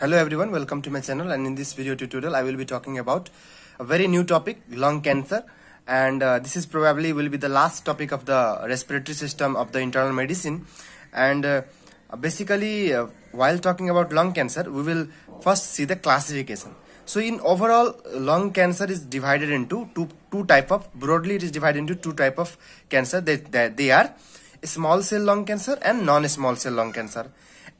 hello everyone welcome to my channel and in this video tutorial i will be talking about a very new topic lung cancer and uh, this is probably will be the last topic of the respiratory system of the internal medicine and uh, basically uh, while talking about lung cancer we will first see the classification so in overall lung cancer is divided into two two type of broadly it is divided into two type of cancer they, they, they are small cell lung cancer and non-small cell lung cancer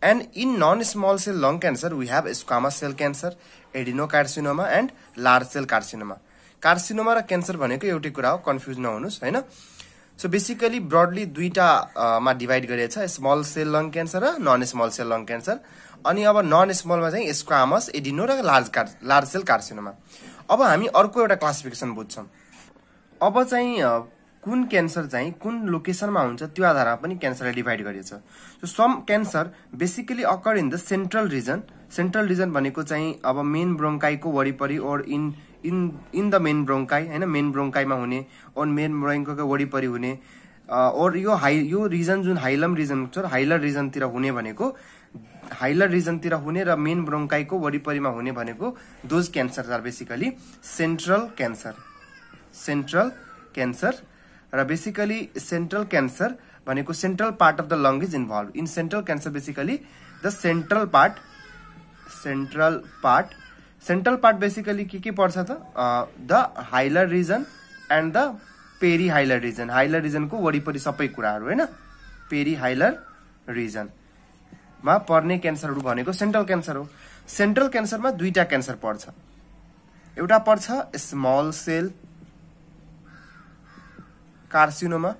And in non-small cell lung cancer, we have squamous cell cancer adenocarcinoma and large cell carcinoma carcinoma र cancer भनेको एउटै कुरा हो confuse नहुनुहोस् होइन so basically broadly दुईवटामा divide गरिएको छ स्मल सेल लङ क्यान्सर र non small cell lung cancer अनि अब नन स्मलमा चाहिँ स्क्वामस एडिनो र large car large cell carcinoma अब हामी अर्को एउटा क्लासिफिकेसन बुझ्छौँ अब चाहिँ कुन क्यान्सर चाहिँ कुन लोकेसनमा हुन्छ त्यो आधारमा पनि क्यान्सरलाई डिभाइड छ so some cancer basically occur in the central region central region भनेको चाहिँ अब मेन ब्रोङ्काईको वरिपरि or in in in the main bronchi होइन मेन ब्रोङ्काईमा हुने ओर मेन ब्रोङ्काको वरिपरि हुने ओर यो हाई यो रिजन जुन हाइलम रिजन छ हाइलर रिजनतिर हुने भनेको हाइलर रिजनतिर हुने र मेन ब्रोङ्काईको वरिपरिमा हुने भनेको those cancer are basically central cancer central cancer र बेसिकली सेन्ट्रल क्यान्सर भनेको central part of the lung is involve in central cancer basically the central part central part central part basically के के पर्छ त the hilar region and the perihilar region hilar रिजनको वरिपरि सबै कुराहरू होइन पेरी हाइलर रिजनमा पर्ने क्यान्सरहरू भनेको सेन्ट्रल क्यान्सर हो सेन्ट्रल क्यान्सरमा दुईवटा क्यान्सर पर्छ एउटा पर्छ स्मल सेल कार्सिनोमा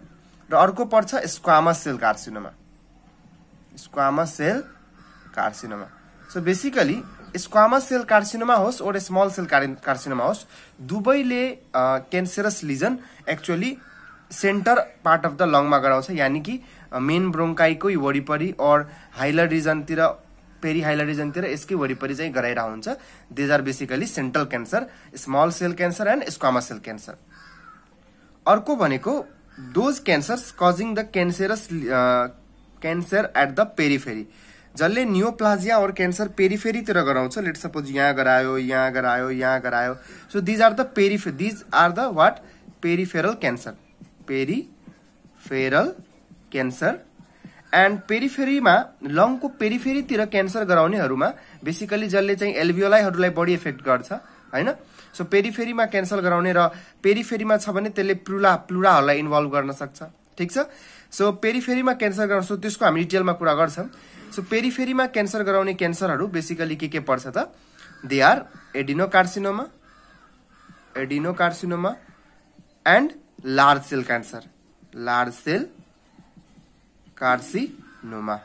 र अर्को पर्छ squamous cell carcinoma squamous cell carcinoma so basically squamous cell carcinoma होस् ओर स्मल सेल कार्सिनोमा होस् दुवैले cancerous lesion actually center part of the लङमा गराउँछ यानि कि मेन ब्रोङ्काइकै वरिपरि अर हाइलर रिजनतिर पेरी हाइलर रिजनतिर यसकै वरिपरि चाहिँ गराइरहेको हुन्छ these are basically central cancer small cell cancer and squamous cell cancer अर्को भनेको those cancers causing the cancerous cancer at the periphery जसले न्योप्लाजिया और क्यान्सर पेरिफेरीतिर गराउँछ लेट सपोज यहाँ गरायो यहाँ गरायो यहाँ गरायो so these are the periphery these are the what peripheral cancer peripheral cancer and पेरिफेरीमा लङको पेरिफेरीतिर क्यान्सर गराउनेहरूमा बेसिकली जसले चाहिँ एल्भियोलाईहरूलाई बढी इफेक्ट गर्छ होइन सो पेरिफेरीमा क्यान्सल गराउने र पेरिफेरीमा छ भने त्यसले प्लुरा प्लुराहरूलाई इन्भल्भ गर्न सक्छ ठिक छ सो पेरिफेरीमा क्यान्सर गराउँछ सो त्यसको हामी डिटेलमा कुरा गर्छौँ सो पेरिफेरीमा क्यान्सर गराउने क्यान्सरहरू बेसिकली के के पर्छ त they are adenocarcinoma adenocarcinoma and large cell cancer large cell carcinoma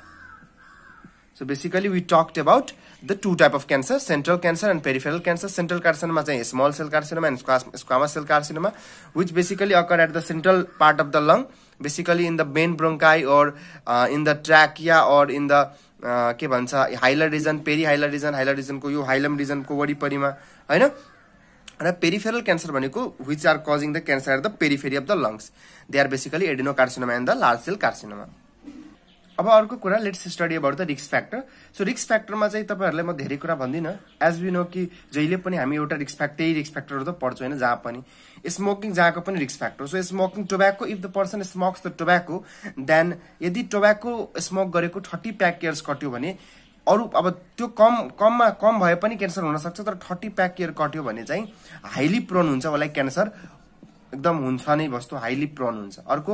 so basically we talked about the two type of cancer central cancer and peripheral cancer central carcinoma चाहिँ small cell carcinoma and squamous cell carcinoma which basically occur at the central part of the lung basically in the main bronchi or in the trachea or in the के भन्छ hilar region perihilar region hilar रिजनको यो hilum रिजनको वरिपरिमा होइन र peripheral cancer भनेको which are causing the cancer at the periphery of the lungs they are basically adenocarcinoma and the large cell carcinoma अब अर्को कुरा let's study about the रिक्स factor so रिक्स फ्याक्टरमा चाहिँ तपाईँहरूलाई म धेरै कुरा भन्दिनँ एज वी नो कि जहिले पनि हामी एउटा रिक्स फ्याक्टर त्यही रिक्स फ्याक्टरहरू त पढ्छौँ होइन जहाँ पनि स्मोकिङ जहाँको पनि रिक्स factor so smoking tobacco if the person smokes the tobacco then यदि टोब्याको स्मोक गरेको थर्टी प्याक इयर्स कट्यो भने अरू अब त्यो कम कममा कम भए पनि क्यान्सर हुनसक्छ तर थर्टी प्याक इयर कट्यो भने चाहिँ हाइली प्रोन हुन्छ उसलाई क्यान्सर एकदम हुन्छ नै वस्तु हाइली प्रन हुन्छ अर्को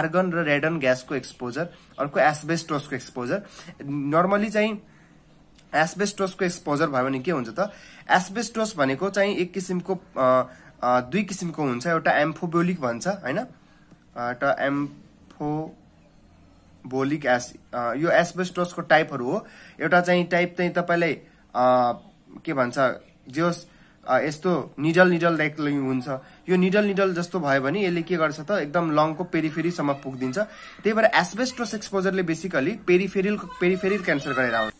आर्गन र रेडन ग्यासको एक्सपोजर अर्को एसबेस्टोसको एक्सपोजर नर्मली चाहिँ एसबेस्टोसको एक्सपोजर भयो भने के हुन्छ त एसबेस्टोस भनेको चाहिँ एक किसिमको दुई किसिमको हुन्छ एउटा एम्फोबोलिक भन्छ होइन एउटा एम्फोबोलिक एस यो एसबेस्टोसको टाइपहरू हो एउटा चाहिँ टाइप चाहिँ तपाईँलाई के भन्छ जे यस्तो निडल निडल लाइक हुन्छ यो निडल निडल जस्तो भयो भने यसले के गर्छ त एकदम लङको पेरिफेरीसम्म पुगिदिन्छ त्यही भएर एस्बेस्ट्रोस एक्सपोजरले बेसिकली पेरिफेरिल पेरिफेरिल क्यान्सर गरेर आउँछ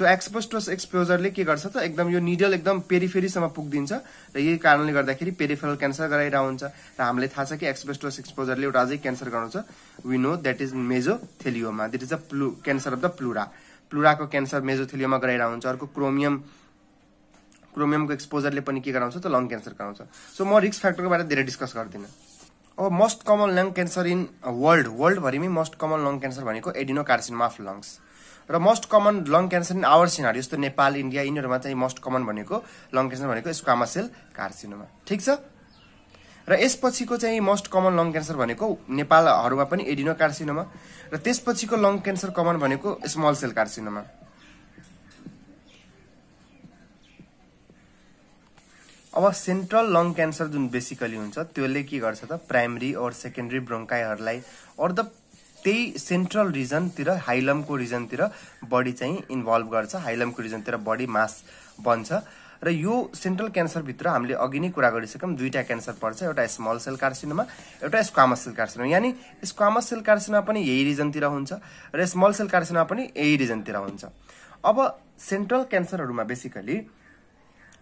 सो एक्सपोस्ट्रोस एक्सपोजरले के गर्छ त एकदम यो निडल एकदम पेरिफेरीसम्म पुगिदिन्छ र यही कारणले गर्दाखेरि पेरिफेरल क्यान्सर गराएर हुन्छ र हामीलाई थाहा छ कि एक्सपेस्ट्रोस एक्सपोजरले एउटा अझै क्यान्सर गराउँछ we know that is mesothelioma that is a pleu cancer of the pleura प्लुराको क्यान्सर मेजोथेलियोमा गराएर हुन्छ अर्को क्रोमियम क्रोमियमको एक्सपोजरले पनि के गराउँछ त लङ क्यान्सर गराउँछ सो म रिक्स फ्याक्टरको बारेमा धेरै डिस्कस गर्दिनँ अब most common lung cancer in world वर्ल्डभरिमै मोस्ट कमन लङ क्यान्सर भनेको एडिनो कार्सिनोमा अफ लङ्स र most common lung cancer in our scenario जस्तो नेपाल इन्डिया यिनीहरूमा चाहिँ मोस्ट कमन भनेको लङ क्यान्सर भनेको स्क्वामा सेल कार्सिनोमा ठिक छ र यसपछिको चाहिँ मोस्ट कमन लङ क्यान्सर भनेको नेपालहरूमा पनि एडिनो कार्सिनोमा र त्यसपछिको लङ क्यान्सर कमन भनेको स्मल सेल कार्सिनोमा अब सेन्ट्रल लङ क्यान्सर जुन बेसिकली हुन्छ त्यसले के गर्छ त प्राइमरी अर सेकेन्ड्री ब्रोङ्काइहरूलाई अर द त्यही सेन्ट्रल रिजनतिर हाइलमको रिजनतिर बडी चाहिँ इन्भल्भ गर्छ हाइलमको रिजनतिर बडी मास बन्छ र यो सेन्ट्रल क्यान्सरभित्र हामीले अघि नै कुरा गरिसक्यौँ दुईवटा क्यान्सर पर्छ एउटा स्मल सेल कार्सिनोमा एउटा स्क्वामस सेल कार्सिनो यानि स्क्वामस सेल कार्सिनोमा पनि यही रिजनतिर हुन्छ र स्मल सेल कार्सिनोमा पनि यही रिजनतिर हुन्छ अब सेन्ट्रल क्यान्सरहरूमा बेसिकली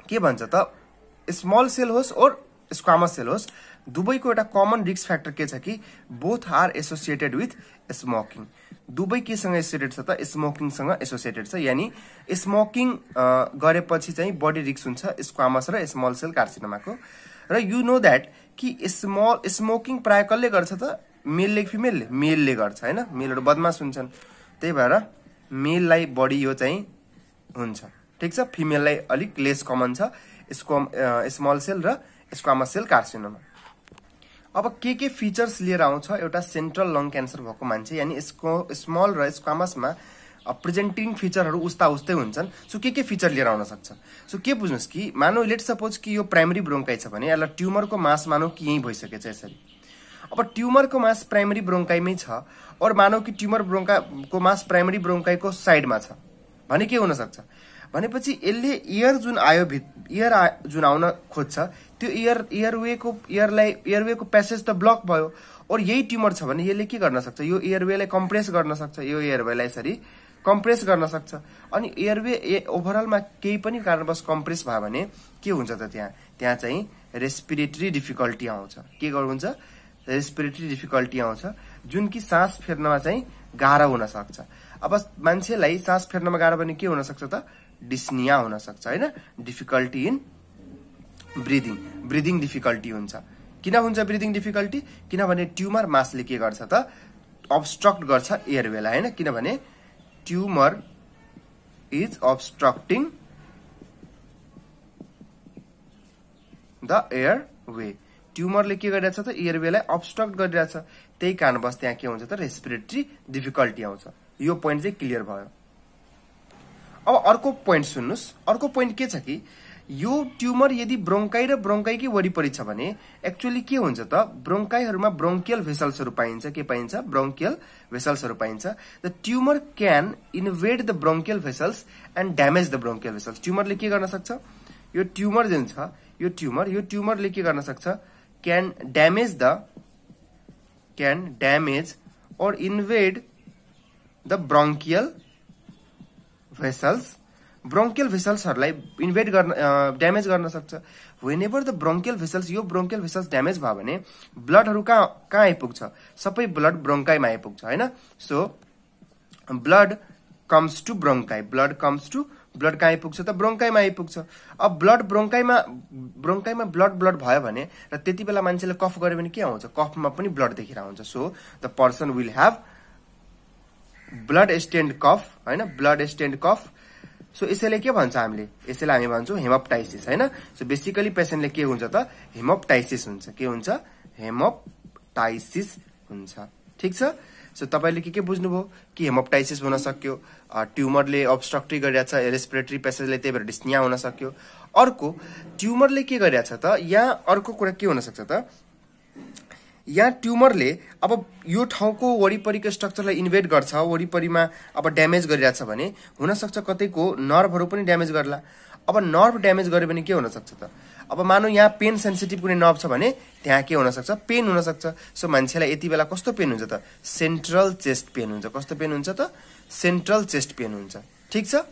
के भन्छ त स्मल सेल होस् ओर स्क्वामस सेल होस् दुवैको एउटा कमन रिक्स फ्याक्टर के छ कि both are associated with smoking दुवै केसँग एसोसिएटेड छ त स्मोकिङसँग एसोसिएटेड छ यानि स्मोकिङ गरेपछि चाहिँ बडी रिक्स हुन्छ स्क्वामस र स्मल सेल कार्सिनोमाको र यु नो द्याट कि स्मल स्मोकिङ प्रायः कसले गर्छ त मेलले फिमेलले मेलले गर्छ होइन मेलहरू बदमास हुन्छन् त्यही भएर मेललाई बढी यो चाहिँ हुन्छ ठिक छ फिमेललाई अलिक लेस कमन छ स्मल सेल uh, र स्क्वामा सेल कार्सिनोमा अब के के फिचर्स लिएर आउँछ एउटा सेन्ट्रल लङ क्यान्सर भएको मान्छे यानि यसको स्मल र स्क्वामसमा प्रेजेन्टिङ फिचरहरू उस्ता उस्तै हुन्छन् सो के के फिचर लिएर आउन सक्छ सो के बुझ्नुहोस् कि मानौ लेट सपोज कि यो प्राइमरी ब्रोङ्काइ छ भने यसलाई ट्युमरको मास मानौ कि यहीँ भइसकेछ यसरी अब ट्युमरको मास प्राइमरी ब्रोङ्काइमै छ अरू मानौ कि ट्युमर ब्रोङ्काको मास प्राइमरी ब्रोङ्काइको साइडमा छ भने के हुनसक्छ भनेपछि यसले इयर जुन आयो भित इयर जुन आउन खोज्छ त्यो इयर इयरवेको इयरलाई इयरवेको प्यासेज त ब्लक भयो अरू यही ट्युमर छ भने यसले के गर्न सक्छ यो एयरवेलाई कम्प्रेस गर्न सक्छ यो एयरवेलाई यसरी कम्प्रेस गर्न सक्छ अनि एयरवे ओभरअलमा केही पनि कारणवश कम्प्रेस भयो भने के हुन्छ त त्यहाँ त्यहाँ चाहिँ रेस्पिरेटरी डिफिकल्टी आउँछ के हुन्छ रेस्पिरेटरी डिफिकल्टी आउँछ जुन कि सास फेर्नमा चाहिँ गाह्रो हुन सक्छ अब मान्छेलाई सास फेर्नमा गाह्रो भने के हुन सक्छ त डिस्निया हुनसक्छ होइन difficulty in breathing breathing difficulty हुन्छ किन हुन्छ ब्रिदिङ डिफिकल्टी किनभने ट्युमर मासले के गर्छ त अब्स्ट्रक्ट गर्छ एयरवेलाई होइन किनभने tumour is obstructing the airway ट्युमरले के गरिरहेछ त एयरवेलाई अब्स्ट्रक्ट गरिरहेछ त्यही कारणवश त्यहाँ के हुन्छ त रेस्पिरेटरी डिफिकल्टी आउँछ यो पोइन्ट चाहिँ क्लियर भयो अब अर्को पोइन्ट सुन्नुहोस् अर्को पोइन्ट के छ कि यो ट्युमर यदि ब्रोङ्काई र ब्रोङ्काईकै वरिपरि छ भने एक्चुअली के हुन्छ त ब्रोङ्काईहरूमा ब्रोङ्कियल भेसल्सहरू पाइन्छ के पाइन्छ ब्रोङ्कियल भेसल्सहरू पाइन्छ the tumour can invade the bronchial vessels and damage the bronchial vessels ट्युमरले के गर्न सक्छ यो ट्युमर जुन छ यो ट्युमर यो ट्युमरले के गर्न सक्छ can damage the can damage or invade the bronchial vessels bronchial भेसल्सहरूलाई इन्भेट गर्न ड्यामेज गर्न सक्छ whenever the bronchial vessels यो ब्रोङ्केल भेसल्स ड्यामेज भयो भने ब्लडहरू कहाँ कहाँ आइपुग्छ सबै ब्लड ब्रोङ्काइमा आइपुग्छ होइन so blood comes to bronchi blood comes to blood कहाँ आइपुग्छ त ब्रोङ्काइमा आइपुग्छ अब ब्लड ब्रोङ्काइमा ब्रोङ्काइमा ब्लड ब्लड भयो भने र त्यति बेला मान्छेले कफ गर्यो भने के आउँछ कफमा पनि ब्लड देखेर आउँछ so the person will have blood stained cough होइन ब्लड स्टेन्ड कफ सो यसैले के भन्छ हामीले यसैलाई हामी भन्छौँ हेमोप्टाइसिस होइन सो बेसिकली पेसेन्टले के हुन्छ त हेमोप्टाइसिस हुन्छ के हुन्छ हेमोप्टाइसिस हुन्छ ठिक छ सो तपाईँले के के बुझ्नुभयो कि हेमोप्टाइसिस हुन सक्यो ट्युमरले गरिरहेको गरिरहेछ रेस्पिरेटरी पेसेन्टले त्यही भएर डिस्निया हुन सक्यो अर्को ट्युमरले के गरिरहेछ त यहाँ अर्को कुरा के हुनसक्छ त यहाँ ट्युमरले अब यो ठाउँको वरिपरिको स्ट्रक्चरलाई इन्भेट गर्छ वरिपरिमा अब ड्यामेज गरिरहेछ भने हुनसक्छ कतैको नर्भहरू पनि ड्यामेज गर्ला अब नर्भ ड्यामेज गर्यो भने के हुनसक्छ त अब मानौँ यहाँ पेन सेन्सिटिभ कुनै नर्भ छ भने त्यहाँ के हुनसक्छ पेन हुनसक्छ सो मान्छेलाई यति बेला कस्तो पेन हुन्छ त सेन्ट्रल चेस्ट पेन हुन्छ कस्तो पेन हुन्छ त सेन्ट्रल चेस्ट पेन हुन्छ ठिक छ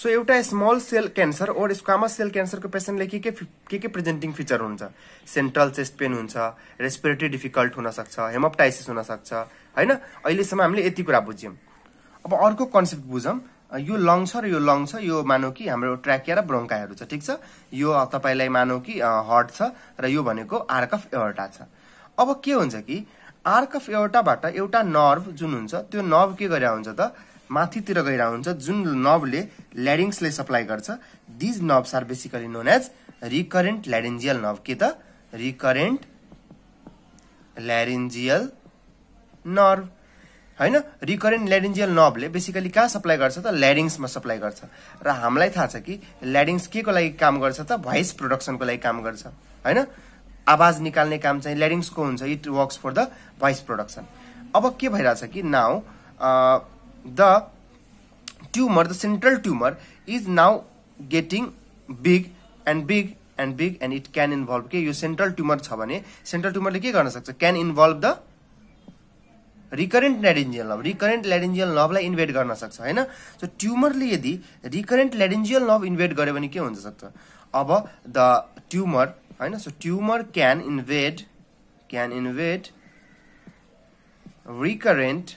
सो एउटा small cell cancer or squamous cell क्यान्सरको पेसेन्टले के के के के प्रेजेन्टिङ फिचर हुन्छ सेन्ट्रल चेस्ट पेन हुन्छ रेस्पिरेटरी डिफिकल्ट हुनसक्छ हेमोप्टाइसिस हुनसक्छ होइन अहिलेसम्म हामीले यति कुरा बुझ्यौँ अब अर्को कन्सेप्ट बुझौँ यो लङ छ र यो लङ छ यो मानौ कि हाम्रो ट्र्याकिया र ब्रोङ्काहरू छ ठिक छ यो तपाईँलाई मानौ कि हर्ट छ र यो भनेको आर्क अफ एउटा छ अब के हुन्छ कि आर्क अफ एउटाबाट एउटा नर्भ जुन हुन्छ त्यो नर्भ के गरेर हुन्छ त माथितिर गइरहेको हुन्छ जुन नबले ल्याडिङ्सलाई सप्लाई गर्छ these nerves are basically known as recurrent laryngeal nerve के त रिकरेन्ट ल्यारेन्जियल नर्भ होइन रिकरेन्ट ल्यारेन्जियल नबले बेसिकली कहाँ सप्लाई गर्छ त ल्याडिङ्समा सप्लाई गर्छ र हामीलाई थाहा छ कि ल्याडिङ्स के को लागि काम गर्छ त भोइस प्रोडक्सनको लागि काम गर्छ होइन आवाज निकाल्ने काम चाहिँ ल्याडिङ्सको हुन्छ it works for the voice production अब के भइरहेछ कि now the tumour the central tumour is now getting big and big and big and it can involve के यो सेन्ट्रल ट्युमर छ भने सेन्ट्रल ट्युमरले के गर्न सक्छ can involve the recurrent laryngeal nerve recurrent ल्याडेन्जियल नभलाई invade गर्न सक्छ होइन सो ट्युमरले यदि रिकरेन्ट ल्याडेन्जियल नभ इन्भेट गर्यो भने के हुन्छ सक्छ अब द ट्युमर होइन so tumour can invade can invade recurrent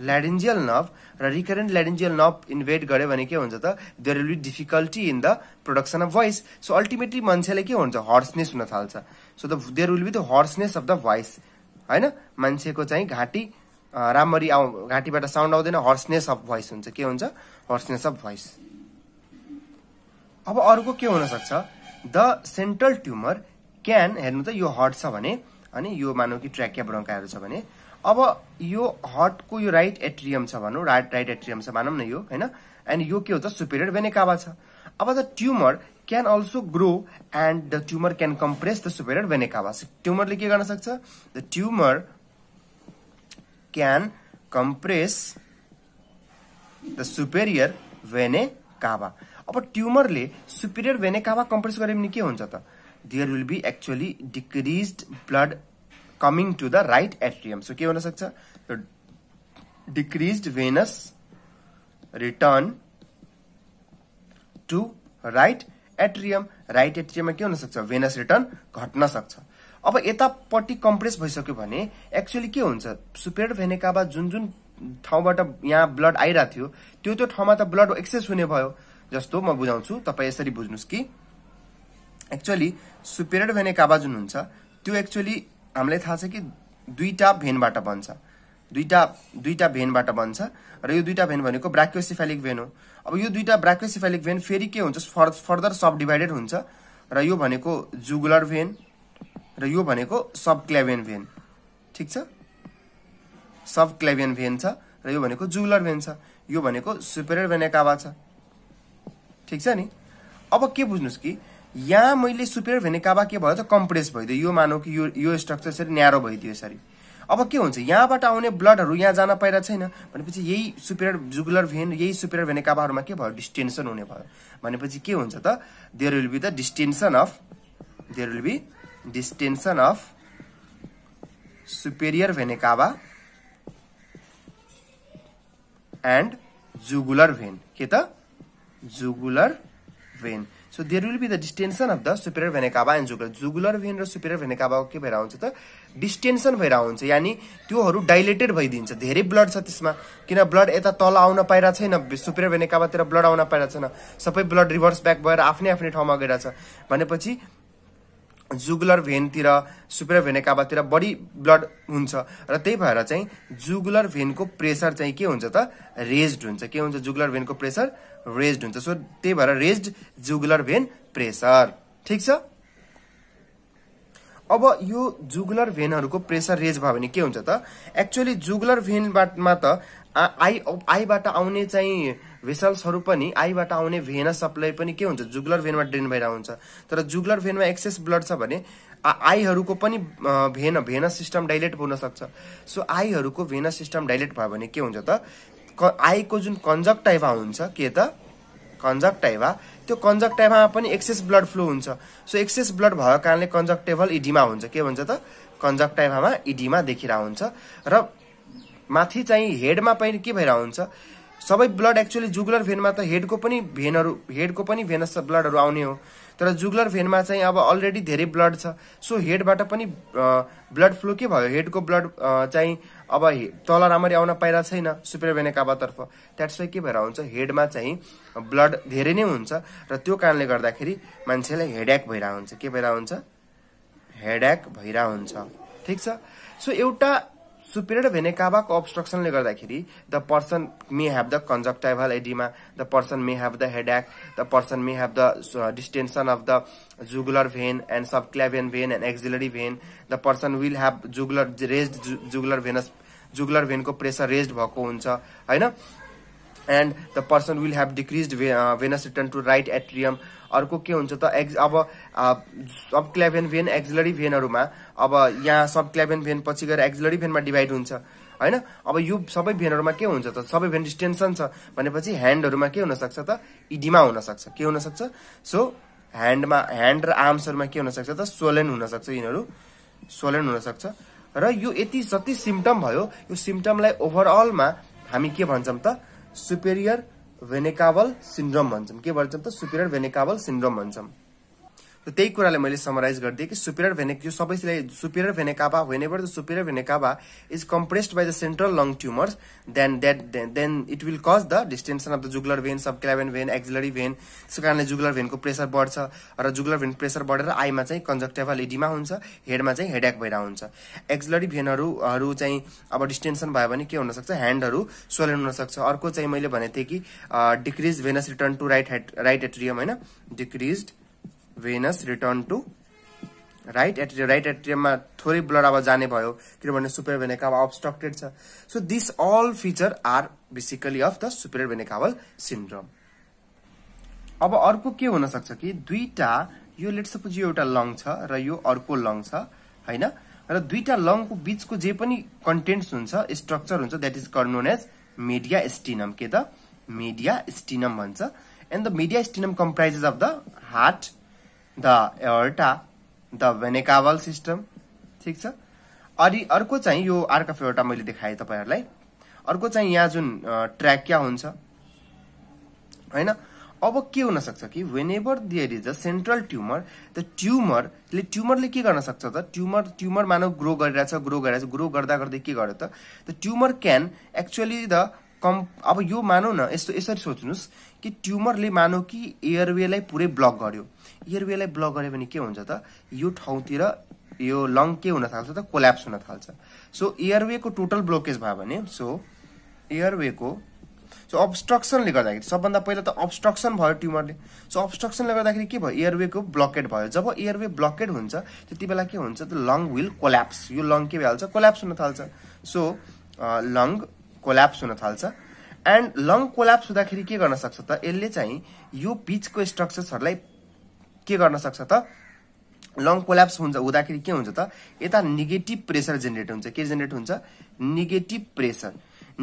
laryngeal nerve र रिकरेन्ट ल्याडेन्जियल नर्भ इन्भेट गर्यो भने के हुन्छ त there will be difficulty in the production of voice so ultimately मान्छेले के हुन्छ हर्सनेस हुन थाल्छ so the there will be the hoarseness of the voice होइन मान्छेको चाहिँ घाँटी राम्ररी आउ घाँटीबाट साउन्ड आउँदैन हर्सनेस अफ भोइस हुन्छ के हुन्छ हर्सनेस अफ भोइस अब अर्को के हुनसक्छ द सेन्ट्रल ट्युमर क्यान हेर्नु त यो हर्ट छ भने अनि यो मानव कि ट्र्याकिया ब्रङ्काहरू छ भने अब यो हटको यो राइट एट्रियम छ भनौँ राइट राइट एट्रियम छ मानौँ न यो होइन एन्ड यो के हो त सुपेरियर भेनेकाबा छ अब the tumour can also grow and the tumour can compress the superior vena cava ट्युमरले के गर्न सक्छ the tumour can compress the superior vena cava अब ट्युमरले सुपेरियर भेनेकाबा कम्प्रेस गरे भने के हुन्छ त there will be actually decrease blood coming to the right atrium so के हुनसक्छ decrease venous return to right atrium right एट्रियममा के हुनसक्छ भेनस रिटर्न घट्न सक्छ अब यतापट्टि कम्प्रेस भइसक्यो भने एक्चुअली के हुन्छ सुपेर भेनेकाबा जुन जुन ठाउँबाट यहाँ ब्लड आइरहेको थियो त्यो त्यो ठाउँमा त ब्लड एक्सेस हुने भयो जस्तो म बुझाउँछु तपाईँ यसरी बुझ्नुहोस् कि एक्चुअली सुपेरियड भेनेकाबा जुन हुन्छ त्यो एक्चुअली हामीलाई थाहा छ कि दुईवटा भेनबाट बन्छ दुईवटा दुईवटा भेनबाट बन्छ र यो दुईवटा भेन भनेको ब्राक्योसिफेलिक भेन हो अब यो दुईवटा ब्राक्योसिफेलिक भेन फेरि के हुन्छ फर फर्दर सब डिभाइडेड हुन्छ र यो भनेको जुगुलर भेन र यो भनेको सब क्लेभियन भेन ठिक छ सब क्लेभियन भेन छ र यो भनेको जुगुलर भेन छ यो भनेको सुपेरियर भेनेकावा छ ठिक छ नि अब के बुझ्नुहोस् कि यहाँ मैले सुपेर भने के भयो त कम्प्रेस भइदियो यो मानौ कि यो यो स्ट्रक्चर यसरी न्यारो भइदियो यसरी अब के हुन्छ यहाँबाट आउने ब्लडहरू यहाँ जान पाइरहेको छैन भनेपछि यही सुपेरियर जुगुलर भेन यही सुपेरियर भेन के भयो डिस्टेन्सन हुने भयो भनेपछि के हुन्छ त there will be the distension of there will be distension of superior vena cava and jugular vein के त jugular vein so there will be the distension of the superior vena cava and jugular jugular vein र superior भेनेकाबाको के भएर आउँछ त डिस्टेन्सन भएर आउँछ यानि त्योहरू डाइलेटेड भइदिन्छ धेरै ब्लड छ त्यसमा किन ब्लड यता तल आउन पाइरहेको छैन सुपेरियर भेनेकाबातिर ब्लड आउन पाइरहेको छैन सबै ब्लड रिभर्स ब्याक भएर आफ्नै आफ्नै ठाउँमा छ भनेपछि जुगुलर भेनतिर सुपर भेनेकाबातिर बढी ब्लड हुन्छ र त्यही भएर चाहिँ जुगुलर भेनको प्रेसर चाहिँ के हुन्छ त रेज्ड हुन्छ के हुन्छ जुगुलर भेनको प्रेसर रेज्ड हुन्छ सो त्यही भएर रेज्ड जुगुलर भेन प्रेसर ठिक छ अब यो जुगुलर भेनहरूको प्रेसर रेज भयो भने के हुन्छ त एक्चुअली जुगुलर भेनमा त आई आईबाट आउने चाहिँ भेसल्सहरू पनि आईबाट आउने भेन सप्लाई पनि के हुन्छ जुगलर भेनमा ड्रेन भएर हुन्छ तर जुगलर भेनमा एक्सेस ब्लड छ भने आईहरूको पनि भेन भेन सिस्टम डाइलेट हुन सक्छ सो आईहरूको भेन सिस्टम डाइलेट भयो भने के हुन्छ त आईको जुन कन्जक्टाइभा हुन्छ के त कन्जक्टाइभा त्यो कन्जक्टाइभामा पनि एक्सेस ब्लड फ्लो हुन्छ सो एक्सेस ब्लड भएको कारणले कन्जक्टेबल इडिमा हुन्छ के भन्छ त कन्जक्टाइभामा इडिमा देखिरहेको हुन्छ र माथि चाहिँ हेडमा पनि के भएर हुन्छ सबै ब्लड एक्चुली जुगुलर भेनमा त हेडको पनि भेनहरू हेडको पनि भेनस ब्लडहरू आउने हो तर जुगुलर भेनमा चाहिँ अब अलरेडी धेरै ब्लड छ सो हेडबाट पनि ब्लड फ्लो के भयो हेडको ब्लड चाहिँ अब तल राम्ररी आउन पाइरहेको छैन सुपेर काबातर्फ के भएर हुन्छ हेडमा चाहिँ ब्लड धेरै नै हुन्छ र त्यो कारणले गर्दाखेरि मान्छेलाई हेडएक भइरहेको हुन्छ के भइरहेको हुन्छ हेडएक भइरहेको हुन्छ ठिक छ सो एउटा सुपिरियर भेनेकाभाको अब्स्ट्रक्सनले गर्दाखेरि the person may have the conjunctival oedema the person may have the headache the person may have the distension of the jugular vein and subclavian vein and axillary vein the person will have jugular raise jugular venous jugular भेनको pressure raised भएको हुन्छ होइन and the person will have decrease venous return to right atrium अर्को के हुन्छ त aches अब सब subclavian van axillary भेनहरूमा अब यहाँ सब क्ल्याभेन भेन पछि गएर एक्जिलरी भेनमा डिभाइड हुन्छ होइन अब यो सबै भेनहरूमा के हुन्छ त सबै भेन डिस्टेन्सन छ भनेपछि ह्यान्डहरूमा के हुनसक्छ त इडिमा हुनसक्छ के हुनसक्छ सो ह्यान्डमा ह्यान्ड र आर्म्सहरूमा के हुनसक्छ त सोलेन हुनसक्छ यिनीहरू सोलेन हुनसक्छ र यो यति जति सिम्टम भयो यो सिम्टमलाई ओभरअलमा हामी के भन्छौँ त सुपेरियर भेनेकाबल सिन्ड्रम भन्छौँ के भन्छौँ त सुपेरियर भेनेकावल सिन्ड्रम भन्छौँ त्यही कुराले मैले समराइज गरिदिएँ कि सुपिरियर भेनेक यो सबैलाई superior vena cava when the superior vena cava is compressed by the central lung tumours then that then it will cause the distension of the jugular vein subclavian vein axillary vein त्यसको कारणले jugular भेनको pressure बढ्छ र jugular van pressure बढेर आईमा चाहिँ कन्जक्टेभल oedema हुन्छ हेडमा चाहिँ headache भएर हुन्छ एक्जलरी भेनहरू चाहिँ अब डिस्टेन्सन भयो भने के हुनसक्छ ह्यान्डहरू सोलन हुनसक्छ अर्को चाहिँ मैले भनेको थिएँ कि decrease venous return to right right atrium होइन decrease venous return to right atrium right एट्रियममा थोरै ब्लड अब जाने भयो किनभने सुपेर भेनेकावल अब्सट्रक्टेड छ so this all feature are basically of the superior vena caval syndrome अब अर्को के हुनसक्छ कि दुईटा यो लेट सपोज यो एउटा लङ छ र यो अर्को लङ छ होइन र दुईटा लङको बिचको जे पनि कन्टेन्ट्स हुन्छ स्ट्रक्चर हुन्छ द्याट इज कर नोन एज मिडिया स्टिनम के त मिडिया स्टिनम भन्छ and the mediastinum comprises of the heart the aorta the vena caval system ठिक छ अनि अर्को चाहिँ यो आर्क मैले देखाएँ तपाईँहरूलाई अर्को चाहिँ यहाँ जुन ट्र्याक क्या हुन्छ होइन अब के हुन सक्छ कि whenever there is a central tumour the ट्युमरले ट्युमरले के गर्न सक्छ त ट्युमर ट्युमर मानव ग्रो गरिरहेछ ग्रो गरिरहेछ ग्रो गर्दा गर्दै के गर्यो त the tumour can actually the कम् अब यो मानौ न यस्तो यसरी सोच्नुहोस् कि ट्युमरले मानौ कि एयरवेलाई पुरै ब्लक गर्यो एयरवेलाई ब्लक गर्यो भने के हुन्छ त यो ठाउँतिर यो लङ के हुन थाल्छ त कोल्याप्स हुन थाल्छ सो एयरवेको टोटल ब्लोकेज भयो भने सो एयरवेको सो अब्स्ट्रक्सनले गर्दाखेरि सबभन्दा पहिला त अब्स्ट्रक्सन भयो ट्युमरले सो अब्स्ट्रक्सनले गर्दाखेरि के भयो एयरवेको ब्लकेट भयो जब एयरवे ब्लकेट हुन्छ त्यति बेला के हुन्छ त लङ विल कोल्याप्स यो लङ के भइहाल्छ कोल्याप्स हुन थाल्छ सो लङ कोल्याप्स हुन थाल्छ एन्ड लङ कोलाप्स हुँदाखेरि के गर्न सक्छ त यसले चाहिँ यो बिचको स्ट्रक्चर्सहरूलाई के गर्न सक्छ त लङ कोल्याप्स हुन्छ हुँदाखेरि के हुन्छ त यता निगेटिभ प्रेसर जेनेरेट हुन्छ के जेनेरेट हुन्छ निगेटिभ प्रेसर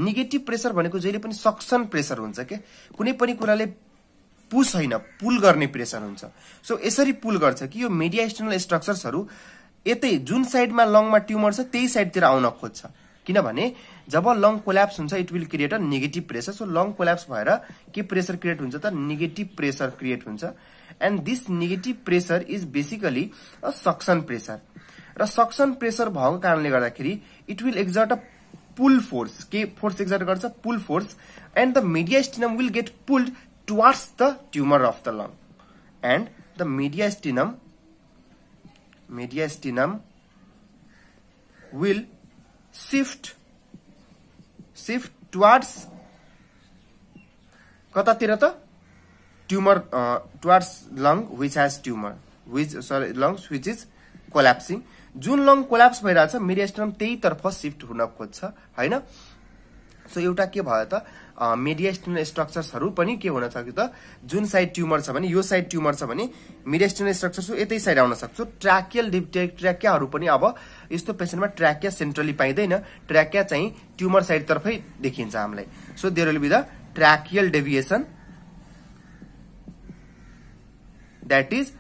निगेटिभ प्रेसर भनेको जहिले पनि सक्सन प्रेसर हुन्छ के कुनै पनि कुराले पुस होइन पुल गर्ने प्रेसर हुन्छ सो यसरी पुल गर्छ कि यो मेडिया एक्सटर्नल स्ट्रक्चर्सहरू यतै जुन साइडमा लङमा ट्युमर छ त्यही साइडतिर आउन खोज्छ किनभने जब लङ कोल्याप्स हुन्छ it will create a negative pressure so lung collapse भएर के प्रेसर क्रिएट हुन्छ त नेगेटिभ प्रेसर क्रिएट हुन्छ and this negative pressure is basically a suction pressure र सक्सन प्रेसर भएको कारणले गर्दाखेरि it will exert a pull force के फोर्स एक्जर्ट गर्छ pull force and the mediastinum will get pulled towards the tumour of the lung and the mediastinum will shift shift towards कतातिर त tumour towards lung which has tumour which sorry lungs which is collapsing जुन lung collapse भइरहेछ मिडियास्ट्रम त्यहीतर्फ shift हुन खोज्छ होइन so एउटा के भयो त मिडियास्टिनल स्ट्रक्चर्सहरू पनि के हुन सक्छ त जुन साइड ट्युमर छ भने यो साइड ट्युमर छ भने मिडियास्टिनल स्ट्रक्चर्स यतै साइड आउन सक्छ ट्राकियल ट्राकियाहरू पनि अब यस्तो पेसेन्टमा ट्र्याकिया सेन्ट्रली पाइँदैन ट्र्याकिया चाहिँ ट्युमर साइडतर्फै देखिन्छ हामीलाई so there will be the tracheal deviation that is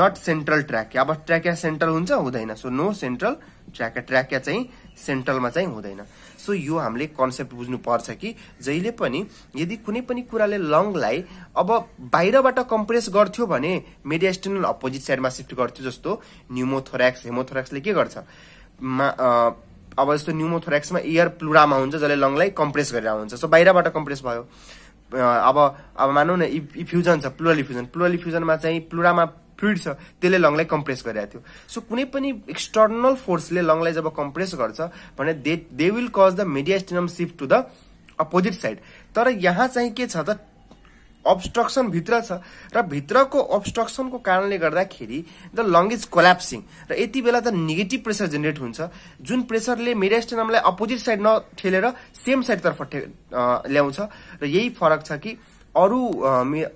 not central trachea अब ट्र्याकिया सेन्ट्रल हुन्छ हुँदैन so no central trachea trachea चाहिँ सेन्ट्रलमा चाहिँ हुँदैन सो यो हामीले कन्सेप्ट बुझ्नुपर्छ कि जहिले पनि यदि कुनै पनि कुराले लङलाई अब बाहिरबाट कम्प्रेस गर्थ्यो भने मेडियास्टेनल अपोजिट साइडमा सिफ्ट गर्थ्यो जस्तो न्युमोथोरेक्स हेमोथोरेक्सले के गर्छ अब जस्तो न्युमोथोरेक्समा एयर प्लुरामा हुन्छ जसले लङलाई कम्प्रेस गरेर हुन्छ सो बाहिरबाट कम्प्रेस भयो अब अब मानौँ न इफ्युजन छ प्लुरल इफ्युजन प्लुरल इफ्युजनमा चाहिँ प्लुरामा फ्लुइड छ त्यसले लङलाई कम्प्रेस गरेको थियो सो कुनै पनि एक्सटर्नल फोर्सले लङलाई जब कम्प्रेस गर्छ भने they they will cause the mediastinum shift to the opposite side तर यहाँ चाहिँ के छ त अब्स्ट्रक्सन भित्र छ र भित्रको अब्स्ट्रक्सनको कारणले गर्दाखेरि द लङ इज कोल्याप्सिङ र यति बेला त नेगेटिभ प्रेसर जेनेरेट हुन्छ जुन प्रेसरले स्टेनमलाई अपोजिट साइड नठेलेर सेम साइडतर्फ ल्याउँछ र यही फरक छ कि अरू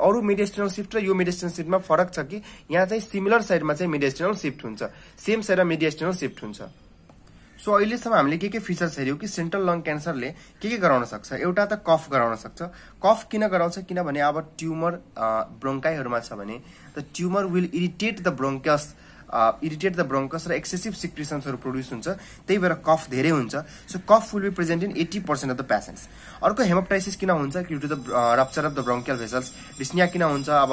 अरू मेडिस्टर्नल सिफ्ट र यो मेडिस्टर्नल सिफ्टमा फरक छ कि यहाँ चाहिँ सिमिलर साइडमा चाहिँ मेडिस्टर्नल सिफ्ट हुन्छ सेम साइडमा मेडिस्टर्नल सिफ्ट हुन्छ सो अहिलेसम्म हामीले के के फिचर्स हेऱ्यौँ कि सेन्ट्रल लङ क्यान्सरले के के गराउन सक्छ एउटा त कफ गराउन सक्छ कफ किन गराउँछ किनभने अब ट्युमर ब्रोङ्काइहरूमा छ भने the tumour will irritate the bronchus irritate the bronchus र एक्सेसिभ सिक्रिसन्सहरू प्रड्युस हुन्छ त्यही भएर कफ धेरै हुन्छ so cough will be present in eighty percent of the patients अर्को हेमोप्टाइसिस किन हुन्छ due to the rupture of the bronchial vessels dyspnoea किन हुन्छ अब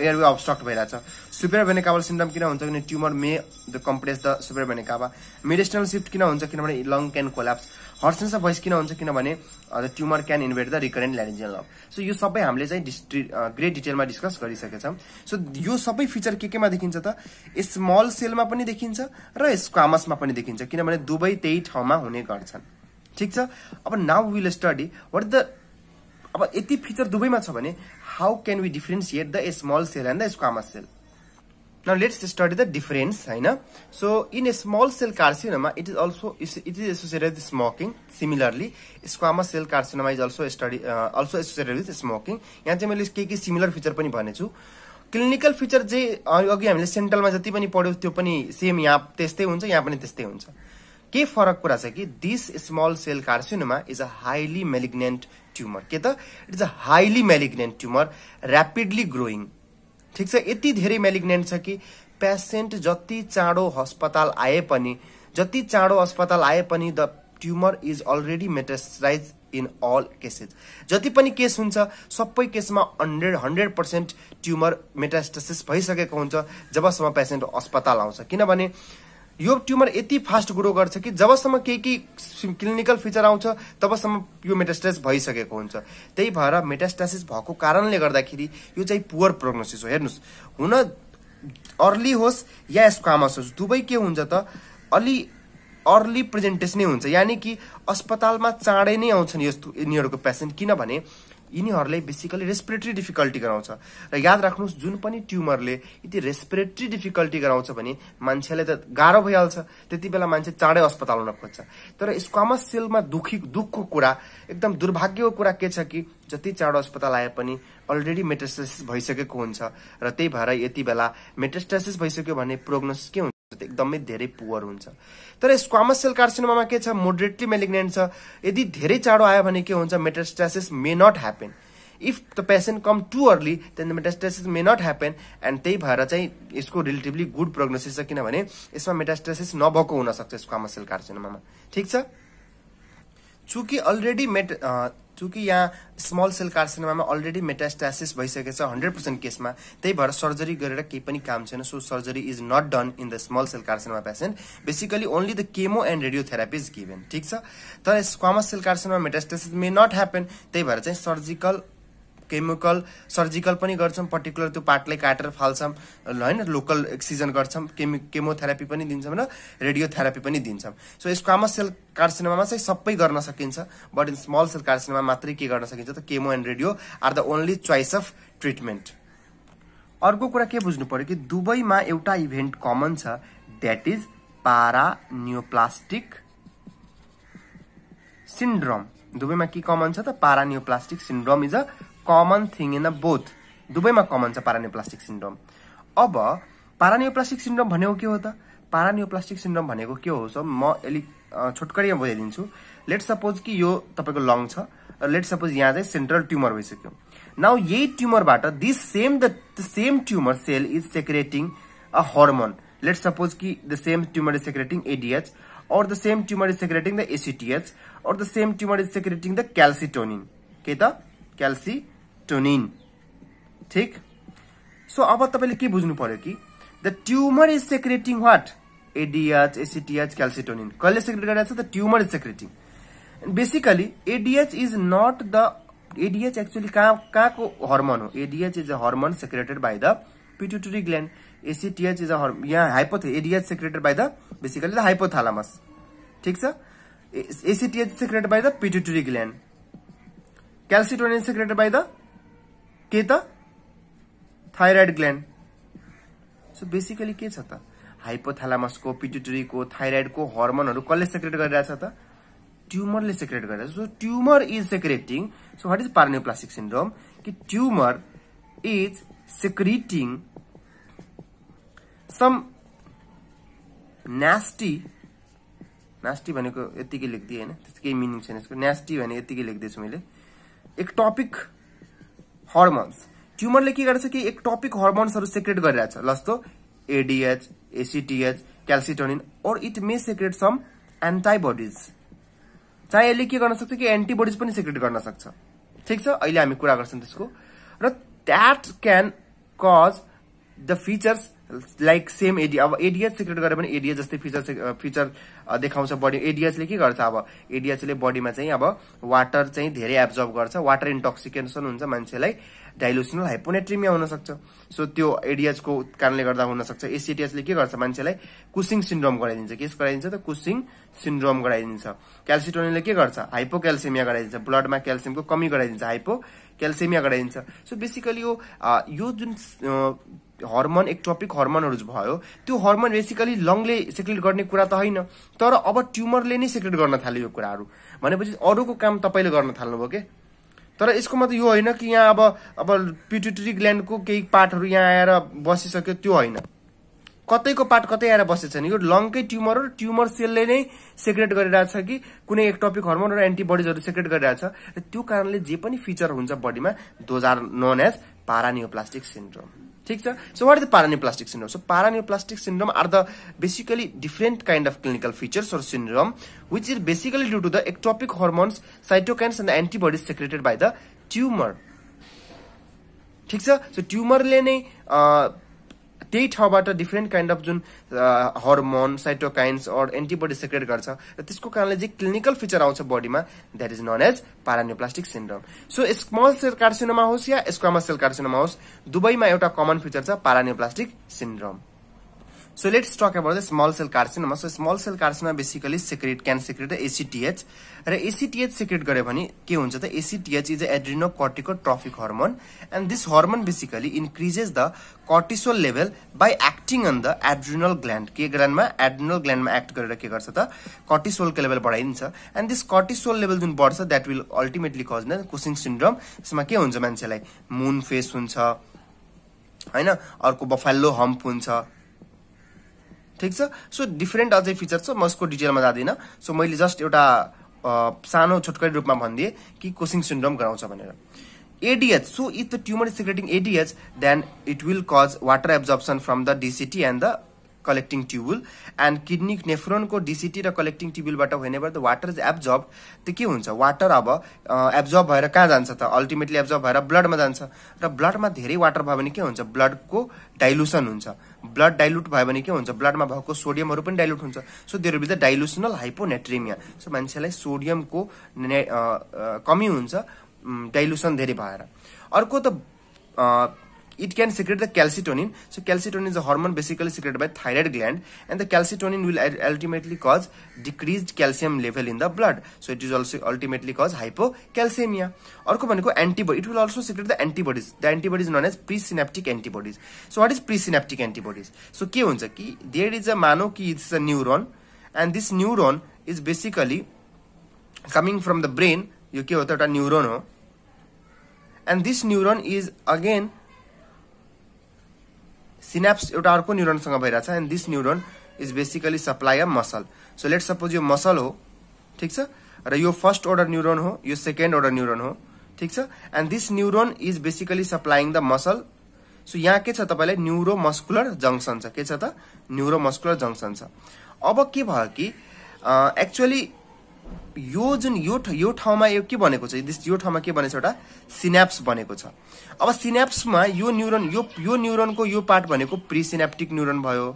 एयरवे अब्स्ट्रक्ट भइरहेछ सुपेर भेनेकाबल सिन्ड्रम किन हुन्छ किनभने tumour may the compress the superior vena cava mediastinal shift किन हुन्छ किनभने lung can collapse hoarseness of voice किन हुन्छ किनभने the tumour can invade the recurrent laryngeal nerve so यो सबै हामीले चाहिँ ग्रेट डिटेलमा डिस्कस गरिसकेछौँ सो यो सबै फिचर के केमा देखिन्छ त स्मल सेलमा पनि देखिन्छ र स्क्वामसमा पनि देखिन्छ किनभने दुवै त्यही ठाउँमा हुने गर्छन् ठिक छ अब now will study what the अब यति फिचर दुवैमा छ भने how can we differentiate the small cell and the squamous cell Now let's study the difference, right? So in a small cell carcinoma, it is also it is associated with smoking. Similarly, squamous cell carcinoma is also study uh, also associated with smoking. यानि मैं लिख के कि similar feature पनी बने चु. Clinical feature जे अगर हम central में जति पनी पढ़े उस्ते उपनी same यहाँ तेस्ते होन्चा यहाँ पनी तेस्ते होन्चा. के फरक करा सके? This small cell carcinoma is a highly malignant tumor. केता? It is a highly malignant tumor, rapidly growing. ठिक छ यति धेरै मेलिग्नेन्ट छ कि पेसेन्ट जति चाँडो अस्पताल आए पनि जति चाँडो अस्पताल आए पनि the tumour is already metastasize in all cases जति पनि केस हुन्छ सबै केसमा hundred hundred percent tumour metastasis भइसकेको हुन्छ जबसम्म पेसेन्ट अस्पताल आउँछ किनभने यो ट्युमर यति फास्ट ग्रो गर्छ कि जबसम्म केही केही क्लिनिकल फिचर आउँछ तबसम्म यो मेटास्टासिस भइसकेको हुन्छ त्यही भएर मेटास्टासिस भएको कारणले गर्दाखेरि यो चाहिँ पुवर प्रोग्नोसिस हो हेर्नुहोस् हुन अर्ली होस् या स्क्वामस होस् दुवै के हुन्छ त अलि अर्ली प्रेजेन्टेसनै हुन्छ यानि कि अस्पतालमा चाँडै नै आउँछन् यस्तो यिनीहरूको पेसेन्ट किनभने यिनीहरूले बेसिकली रेस्पिरेटरी डिफिकल्टी गराउँछ र याद राख्नुहोस् जुन पनि ट्युमरले यति रेस्पिरेटरी डिफिकल्टी गराउँछ भने मान्छेलाई त गाह्रो भइहाल्छ त्यति बेला मान्छे चाँडै अस्पताल हुन खोज्छ तर स्क्वामस सेलमा दुखी दुखको कुरा एकदम दुर्भाग्यको कुरा के छ कि जति चाँडो अस्पताल आए पनि अलरेडी मेटेस्टासिस भइसकेको हुन्छ र त्यही भएर यति बेला मेटेस्टासिस भइसक्यो भने प्रोग्नोसिस के हुन्छ एकदमै धेरै पुवर हुन्छ तर स्क्वामस सेल कार्सिनोमा के छ मोडरेटली मेलिग्नेन्ट छ यदि धेरै चाँडो आयो भने के हुन्छ metastasis may not happen if the patient come to early then the metastasis may not happen and त्यही भएर चाहिँ यसको रिलेटिभली गुड प्रोग्नोसिस छ किनभने यसमा मेटास्टासिस नभएको हुनसक्छ स्क्वामस सेल कार्सिनोमा ठिक छ चुकी अलरेडी मेट चुकि यहाँ स्मल सेल कार्सिनोमामा अलरेडी मेटास्टासिस भइसकेको छ हन्ड्रेड पर्सेन्ट केसमा त्यही भएर सर्जरी गरेर केही पनि काम छैन so surgery is not done in the small cell carcinoma patient basically only the chemo and radiotherapy is given ठिक छ तर squamous cell carcinoma metastasis may not happen त्यही भएर चाहिँ सर्जिकल केमिकल सर्जिकल पनि गर्छौँ पर्टिकुलर त्यो पार्टलाई काटेर फाल्छौँ होइन लोकल एक्सिजन गर्छौँ केमि केमोथेरापी पनि दिन्छौँ र रेडियोथेरापी पनि दिन्छौँ सो यसको आमा सेल कार्सिनोमामा चाहिँ सबै गर्न सकिन्छ but in small cell carcinoma मात्रै के गर्न सकिन्छ त chemo and radio are the only choice of treatment अर्को कुरा के बुझ्नु पऱ्यो कि दुबईमा एउटा इभेन्ट कमन छ that is paraneoplastic syndrome दुबईमा के कमन छ त paraneoplastic syndrome is a common thing in the both दुवैमा कमन छ पारानियोप्लास्टिक सिन्ड्रोम अब पारानियोप्लास्टिक सिन्ड्रोम भनेको के हो त पारानियोप्लास्टिक सिन्ड्रोम भनेको के हो सब म अलिक छोटकरीमा बुझाइदिन्छु लेट सपोज कि यो तपाईँको लङ छ र लेट सपोज यहाँ चाहिँ सेन्ट्रल ट्युमर भइसक्यो नाउ यही ट्युमरबाट this same the same tumour cell is secreting a hormone let suppose कि the same tumour is secreting ADH or the same tumour is secreting the ACTH or the same tumour is secreting the calcitonin के त क्याल्सी टोनिन ठिक so अब तपाईँले के कि the tumour is secreting what ADH ACTH calcitonin कसले secrete गरिरहेको छ is secreting basically ADH is not the actually कह कहाँ कहाँको हर्मोन हो ADH is a hormone secreted by the pituitary gland ACTH is a hormone यहाँ हाइपोथे ADH secreted by the basically the hypothalamus ठिक छ ACTH secreted by the pituitary gland calcitonin secreted by the के त thyroid gland so basically के छ त हाइपोथालामसको पिट्युटरीको थाइरोइडको हर्मोनहरू कसले सेक्रेट गरिरहेछ त ट्युमरले सेक्रेट गरिरहेछ so tumour is secreting so what is paraneoplastic syndrome कि tumour is secreting some nasty nasty भनेको यत्तिकै लेखिदिएँ होइन त्यस्तो केही मिनिङ छैन यसको न्यास्टी भने यत्तिकै लेखिदिएछु मैले एक टपिक हर्मोन्स ट्युमरले के गर्छ कि एक टपिक हर्मोन्सहरू सेक्रेट गरिरहेछ जस्तो एडिएच ACTH calcitonin or it may secrete some antibodies चाहे यसले के गर्न सक्छ कि एन्टिबोडिज पनि सेक्रेट गर्न सक्छ ठिक छ अहिले हामी कुरा गर्छौँ त्यसको र that can cause the features like same AD अब एडिएच सिक्रेट गरे पनि एडिएच जस्तै फिचर फिचर देखाउँछ बडी एडिएचले के गर्छ अब एडिएचले बडीमा चाहिँ अब वाटर चाहिँ धेरै एब्जर्भ गर्छ वाटर इन्टोक्सिकेसन हुन्छ मान्छेलाई डाइलुसनल हाइपोनेट्रिमिया हुनसक्छ सो त्यो एडिएचको कारणले गर्दा हुनसक्छ एसिटिएचले के गर्छ मान्छेलाई कुसिङ सिन्ड्रोम गराइदिन्छ केस गराइदिन्छ त कुसिङ सिन्ड्रोम गराइदिन्छ क्याल्सिटोनिनले के गर्छ हाइपो क्याल्सिमिया गराइदिन्छ ब्लडमा क्याल्सियमको कमी गराइदिन्छ हाइपो क्याल्सिमिया गराइदिन्छ सो बेसिकली यो जुन हर्मोन एक्टोपिक हर्मोनहरू भयो त्यो हर्मोन बेसिकली लङले सेक्रेट गर्ने कुरा त होइन तर अब ट्युमरले नै सेक्रेट गर्न थाल्यो यो कुराहरू भनेपछि अरूको काम तपाईँले गर्न थाल्नुभयो के तर यसको मतलब यो होइन कि यहाँ अब अब पिट्युटरी ग्ल्यान्डको केही पार्टहरू यहाँ आएर बसिसक्यो त्यो होइन कतैको पार्ट कतै आएर बसेको छैन यो लङकै ट्युमर र ट्युमर सेलले नै सेक्रेट गरिरहेछ कि कुनै एक टपिक हर्मोन र एन्टिबडिजहरू सेक्रेट गरिरहेछ र त्यो कारणले जे पनि फिचर हुन्छ बडीमा those are known as paraneoplastic syndrome ठिक छ so what is the paraneoplastic syndrome so paraneoplastic syndrome are the basically different kind of clinical features or syndrome which is basically due to the ectopic hormones cytokines and antibodies secreted by the tumour ठिक छ so ट्युमरले नै त्यही ठाउँबाट different kind of जुन hormone cytokines or antibody secrete गर्छ र त्यसको कारणले जे क्लिनिकल फिचर आउँछ बडीमा that is known as paraneoplastic syndrome so small cell carcinoma होस् या स्क्वामा सेल कार्सिनोमा होस् दुवैमा एउटा कमन फिचर छ paraneoplastic syndrome so let about एप्दै small cell carcinoma so small cell carcinoma basically secrete can secrete ACTH र ACTH secrete गर्यो भने के हुन्छ त ACTH is adrenocorticotrophic hormone and this hormone basically increases the cortisol level by acting on the adrenal gland के ग्ल्यान्डमा adrenal ग्ल्यान्डमा act गरेर के गर्छ त कर्टिसोलको लेभल बढाइदिन्छ एन्ड दिस कर्टिसोल लेभल जुन बढ्छ that will ultimately cause Cushing syndrome त्यसमा के हुन्छ मान्छेलाई मुन फेस हुन्छ होइन अर्को बफाल्लो हम्प हुन्छ ठिक छ सो डिफ्रेन्ट अझै फिचर छ म यसको डिटेलमा जाँदिनँ सो मैले जस्ट एउटा सानो छोटकरी रूपमा भनिदिएँ कि कोसिङ सिन्ड्रोम गराउँछ भनेर ADH so if the tumour is secreting ADH then it will cause water absorption from the DCT and the collecting tubule and kidney नेफ्रोनको डिसिटी र कलेक्टिङ ट्युबुलबाट हुनेबाट द वाटर इज एब्जर्ब त के हुन्छ वाटर अब एब्जर्ब भएर कहाँ जान्छ त अल्टिमेटली एब्जर्ब भएर ब्लडमा जान्छ र ब्लडमा धेरै वाटर भयो भने के हुन्छ ब्लडको डाइल्युसन हुन्छ ब्लड डाइल्युट भयो भने के हुन्छ ब्लडमा भएको सोडियमहरू पनि डाइल्युट हुन्छ so there be the dilutional hyponatremia so मान्छेलाई सोडियमको कमी हुन्छ डाइल्युसन धेरै भएर अर्को त it can secrete the calcitonin so calcitonin is a hormone basically secreted by thyroid gland and the calcitonin will ultimately cause decreased calcium level in the blood so it is also ultimately cause hypocalcemia or antibody it will also secrete the antibodies the antibodies known as presynaptic antibodies so what is presynaptic antibodies so there is a mano ki it is a neuron and this neuron is basically coming from the brain you neuron and this neuron is again synapse एउटा अर्को न्युरोनसँग भइरहेछ and this neuron is basically supply a muscle so let suppose यो muscle हो ठिक छ र यो फर्स्ट अर्डर न्युरोन हो यो सेकेन्ड अर्डर न्युरोन हो ठिक छ and this neuron is basically supplying the muscle so यहाँ के छ तपाईँलाई मस्कुलर जङ्सन छ के छ त न्युरो मस्कुलर जङ्सन छ अब के भयो कि एक्चुअली यो जुन यो यो ठाउँमा यो के भनेको छ यो ठाउँमा के बनेको छ एउटा सिनेप्स बनेको छ अब सिनेप्समा यो न्युरोन यो यो न्युरोनको यो पार्ट भनेको प्रिसिनेप्टिक न्युरोन भयो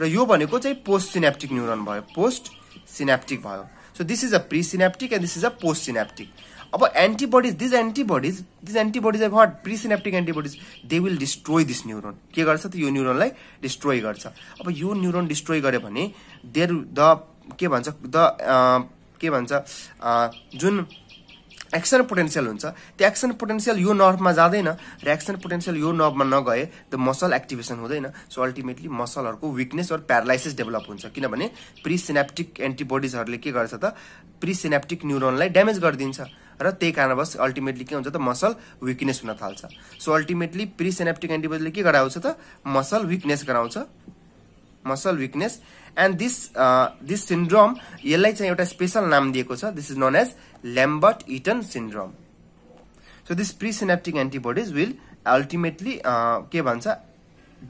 र यो भनेको चाहिँ पोस्ट सिनेप्टिक न्युरोन भयो पोस्ट सिनेप्टिक भयो so this is a presynaptic and this is a post synaptic अब antibodies these antibodies these antibodies are hot presynaptic antibodies they will destroy this neuron के गर्छ त यो न्युरोनलाई डिस्ट्रोय गर्छ अब यो न्युरोन डिस्ट्रोय गर्यो भने देयर द के भन्छ द के भन्छ जुन एक्सन पोटेन्सियल हुन्छ त्यो एक्सन पोटेन्सियल यो नर्भमा जाँदैन र एक्सन पोटेन्सियल यो नर्भमा नगए त मसल एक्टिभेसन हुँदैन सो अल्टिमेटली मसलहरूको विकनेस र प्यारालाइसिस डेभलप हुन्छ किनभने प्रिसिनेप्टिक एन्टिबोडिजहरूले के गर्छ त प्रिसिनेप्टिक न्युरोनलाई ड्यामेज गरिदिन्छ र त्यही कारणवश अल्टिमेटली के हुन्छ त मसल विकनेस हुन थाल्छ सो अल्टिमेटली प्रिसिनेप्टिक एन्टिबोडीले के गराउँछ त मसल विकनेस गराउँछ muscle weakness and this this syndrome यसलाई चाहिँ एउटा स्पेसल नाम दिएको छ this is known as Lambert Eaton syndrome so this presynaptic antibodies will ultimately के भन्छ